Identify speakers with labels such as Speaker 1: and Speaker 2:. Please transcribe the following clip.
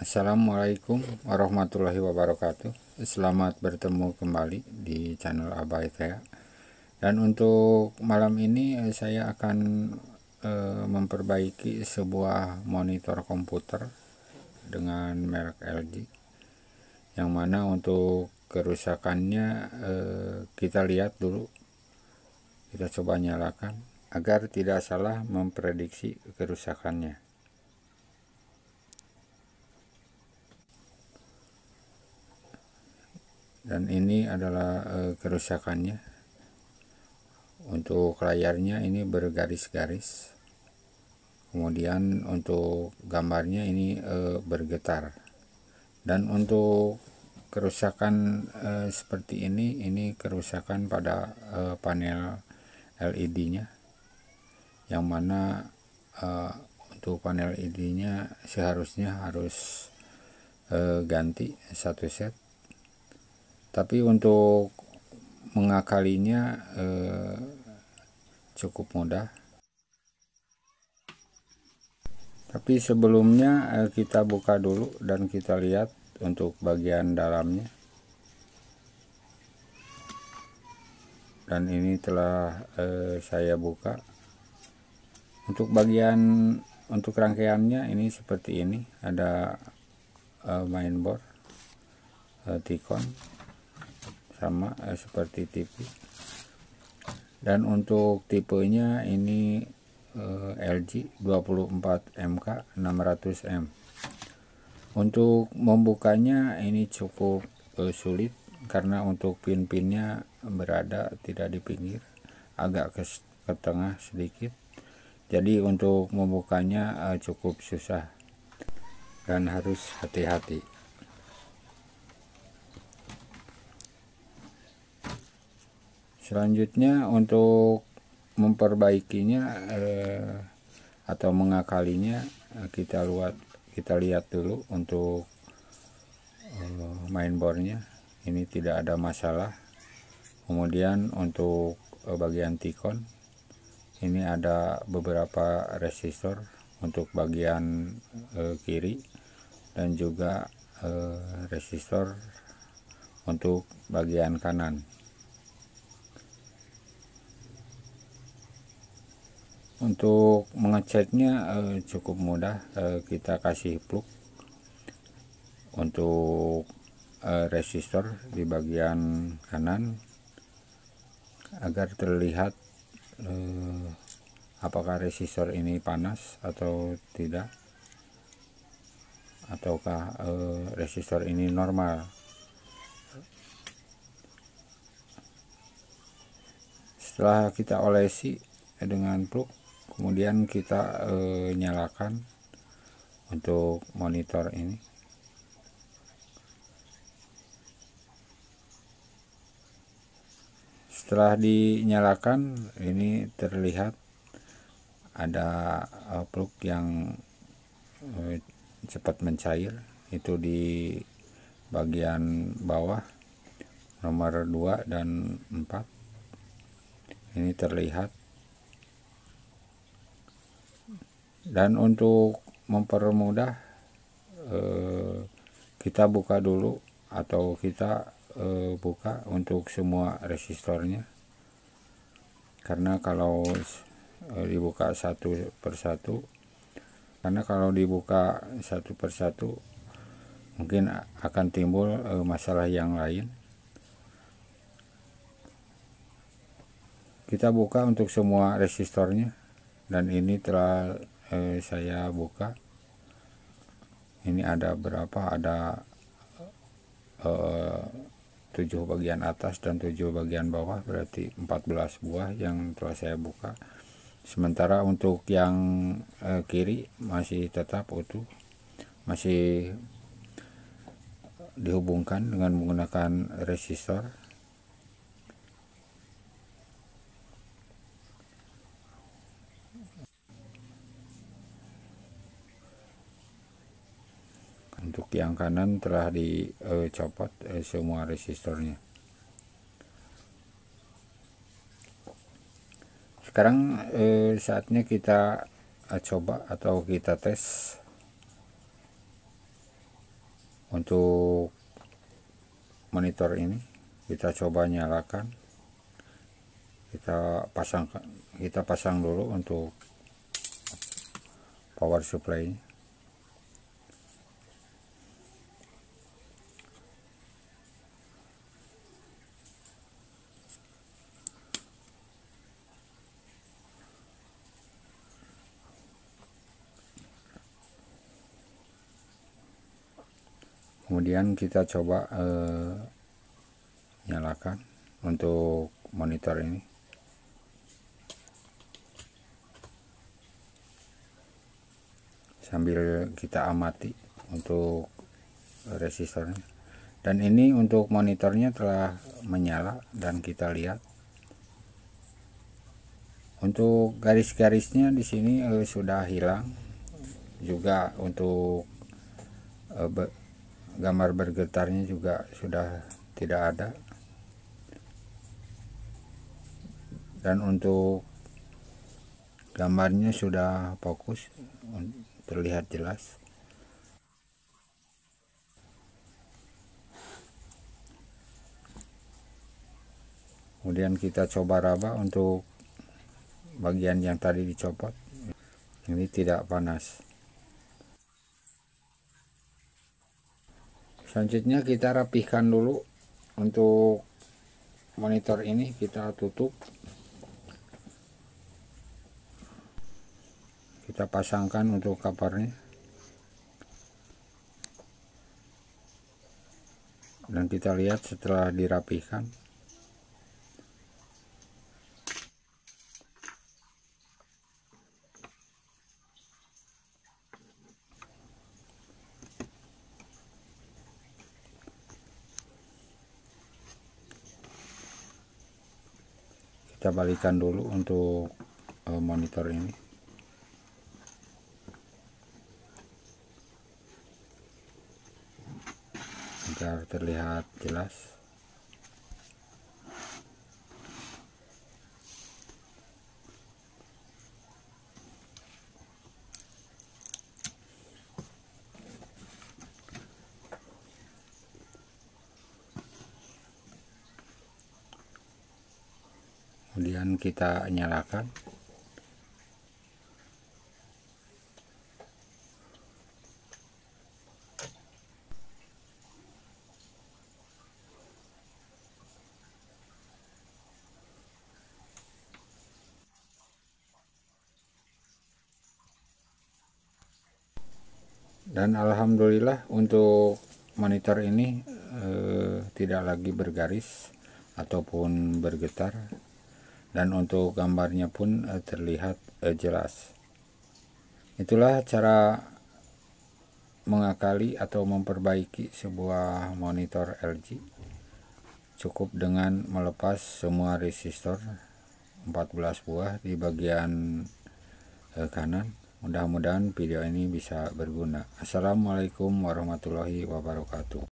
Speaker 1: Assalamualaikum warahmatullahi wabarakatuh Selamat bertemu kembali di channel Abai Thea Dan untuk malam ini eh, saya akan e, memperbaiki sebuah monitor komputer Dengan merek LG Yang mana untuk kerusakannya e, kita lihat dulu Kita coba nyalakan Agar tidak salah memprediksi kerusakannya dan ini adalah e, kerusakannya untuk layarnya ini bergaris-garis kemudian untuk gambarnya ini e, bergetar dan untuk kerusakan e, seperti ini ini kerusakan pada e, panel LED nya yang mana e, untuk panel LED nya seharusnya harus e, ganti satu set tapi untuk mengakalinya eh, cukup mudah tapi sebelumnya eh, kita buka dulu dan kita lihat untuk bagian dalamnya dan ini telah eh, saya buka untuk bagian untuk rangkaiannya ini seperti ini ada eh, mainboard eh, tikon sama eh, seperti TV dan untuk tipenya ini eh, LG 24 MK 600M untuk membukanya ini cukup eh, sulit karena untuk pin-pinnya berada tidak di pinggir agak ke, ke tengah sedikit jadi untuk membukanya eh, cukup susah dan harus hati-hati selanjutnya untuk memperbaikinya eh, atau mengakalinya eh, kita lihat kita lihat dulu untuk eh, mainboardnya ini tidak ada masalah kemudian untuk eh, bagian tikon ini ada beberapa resistor untuk bagian eh, kiri dan juga eh, resistor untuk bagian kanan untuk mengecatnya eh, cukup mudah eh, kita kasih plug untuk eh, resistor di bagian kanan agar terlihat eh, apakah resistor ini panas atau tidak ataukah eh, resistor ini normal setelah kita olesi dengan plug kemudian kita e, nyalakan untuk monitor ini setelah dinyalakan ini terlihat ada eh, pluk yang eh, cepat mencair itu di bagian bawah nomor 2 dan 4 ini terlihat dan untuk mempermudah eh, kita buka dulu atau kita eh, buka untuk semua resistornya eh, karena kalau dibuka satu persatu karena kalau dibuka satu persatu mungkin akan timbul masalah yang lain kita buka untuk semua resistornya dan ini telah eh, saya buka ini ada berapa ada eh, 7 bagian atas dan 7 bagian bawah berarti 14 buah yang telah saya buka sementara untuk yang eh, kiri masih tetap utuh masih dihubungkan dengan menggunakan resistor yang kanan telah dicopot eh, eh, semua resistornya sekarang eh, saatnya kita eh, coba atau kita tes untuk monitor ini kita coba nyalakan kita pasang kita pasang dulu untuk power supply -nya. kemudian kita coba eh, nyalakan untuk monitor ini sambil kita amati untuk resistornya dan ini untuk monitornya telah menyala dan kita lihat untuk garis-garisnya di sini eh, sudah hilang juga untuk eh, gambar bergetarnya juga sudah tidak ada dan untuk gambarnya sudah fokus terlihat jelas kemudian kita coba raba untuk bagian yang tadi dicopot ini tidak panas selanjutnya kita rapihkan dulu untuk monitor ini kita tutup kita pasangkan untuk kaparnya dan kita lihat setelah dirapihkan kita balikan dulu untuk eh, monitor ini agar terlihat jelas kemudian kita nyalakan dan alhamdulillah untuk monitor ini eh, tidak lagi bergaris ataupun bergetar dan untuk gambarnya pun eh, terlihat eh, jelas. Itulah cara mengakali atau memperbaiki sebuah monitor LG. Cukup dengan melepas semua resistor 14 buah di bagian eh, kanan. Mudah-mudahan video ini bisa berguna. Assalamualaikum warahmatullahi wabarakatuh.